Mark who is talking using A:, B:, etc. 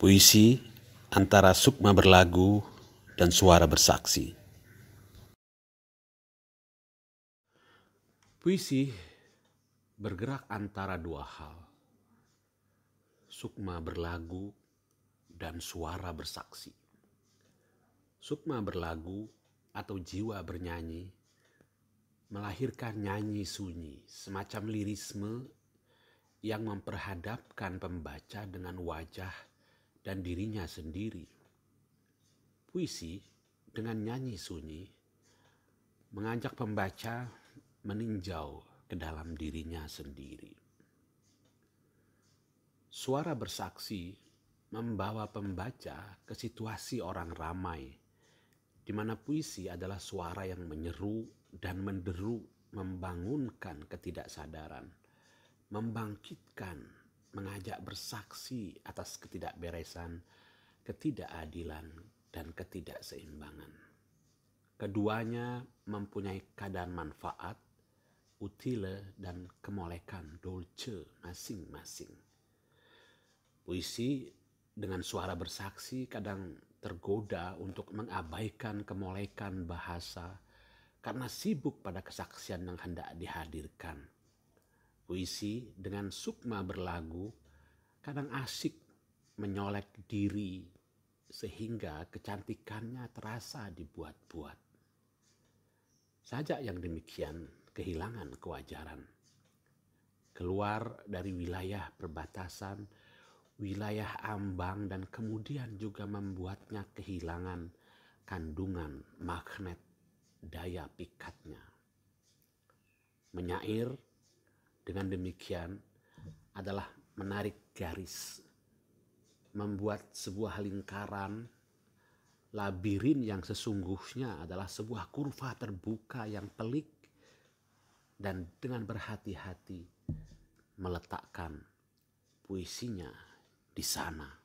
A: Puisi antara sukma berlagu dan suara bersaksi. Puisi bergerak antara dua hal. Sukma berlagu dan suara bersaksi. Sukma berlagu atau jiwa bernyanyi melahirkan nyanyi sunyi, semacam lirisme yang memperhadapkan pembaca dengan wajah dan dirinya sendiri. Puisi dengan nyanyi sunyi mengajak pembaca meninjau ke dalam dirinya sendiri. Suara bersaksi membawa pembaca ke situasi orang ramai, di mana puisi adalah suara yang menyeru dan menderu membangunkan ketidaksadaran, membangkitkan, mengajak bersaksi atas ketidakberesan, ketidakadilan, dan ketidakseimbangan. Keduanya mempunyai kadar manfaat, utile, dan kemolekan dolce masing-masing. Puisi dengan suara bersaksi kadang tergoda untuk mengabaikan kemolekan bahasa, karena sibuk pada kesaksian yang hendak dihadirkan. Puisi dengan sukma berlagu kadang asik menyolek diri sehingga kecantikannya terasa dibuat-buat. Saja yang demikian kehilangan kewajaran. Keluar dari wilayah perbatasan, wilayah ambang dan kemudian juga membuatnya kehilangan kandungan magnet daya pikatnya. Menyair dengan demikian adalah menarik garis, membuat sebuah lingkaran, labirin yang sesungguhnya adalah sebuah kurva terbuka yang pelik dan dengan berhati-hati meletakkan puisinya di sana.